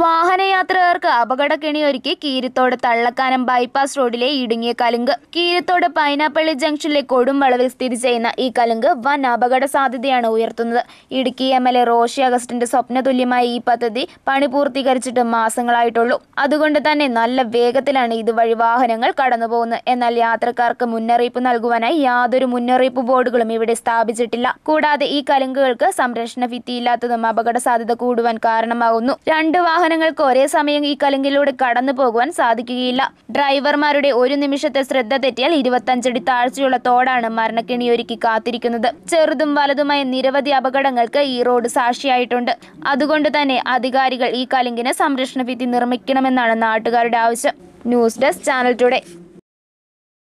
വാഹനയാത്രക്കാർക്ക് അപകടക്കെണിയൊരുക്കി കീരിത്തോട് തള്ളക്കാനം ബൈപ്പാസ് റോഡിലെ ഇടുങ്ങിയ കലുങ്ക് കീരിത്തോട് പൈനാപ്പള്ളി ജംഗ്ഷനിലെ കൊടുംവളവിൽ സ്ഥിതി ചെയ്യുന്ന ഈ കലുങ്ക് വൻ അപകട സാധ്യതയാണ് ഉയർത്തുന്നത് Idukki M L A Roshi അഗസ്റ്റിന്റെ സ്വപ്നതുല്യമായ ഈ പദ്ധതി പണി പൂർത്തീകരിച്ചിട്ട് മാസങ്ങളായിട്ടുള്ളൂ അതുകൊണ്ട് തന്നെ നല്ല വേഗത്തിലാണ് ഇതുവഴി വാഹനങ്ങൾ കടന്നുപോകുന്നത് എന്നാൽ യാത്രക്കാർക്ക് മുന്നറിയിപ്പ് നൽകുവാനായി യാതൊരു മുന്നറിയിപ്പ് ബോർഡുകളും ഇവിടെ സ്ഥാപിച്ചിട്ടില്ല കൂടാതെ ഈ കലുങ്കുകൾക്ക് സംരക്ഷണ ഭിത്തിയില്ലാത്തതും അപകട സാധ്യത കൂടുവാൻ കാരണമാകുന്നു രണ്ട് വാഹനങ്ങൾക്ക് ഒരേ സമയം ഈ കലുങ്കിലൂടെ കടന്നു പോകുവാൻ സാധിക്കുകയില്ല ഡ്രൈവർമാരുടെ ഒരു നിമിഷത്തെ ശ്രദ്ധ തെറ്റിയാൽ ഇരുപത്തഞ്ചടി താഴ്ചയുള്ള തോടാണ് മരണക്കിണിയൊരുക്കി കാത്തിരിക്കുന്നത് ചെറുതും വലുതുമായ നിരവധി അപകടങ്ങൾക്ക് ഈ റോഡ് സാക്ഷിയായിട്ടുണ്ട് അതുകൊണ്ട് തന്നെ അധികാരികൾ ഈ കലുങ്കിന് സംരക്ഷണ ഭിത്തി നിർമ്മിക്കണമെന്നാണ് നാട്ടുകാരുടെ ആവശ്യം ന്യൂസ് ഡെസ്ക് ചാനൽ ടുഡേ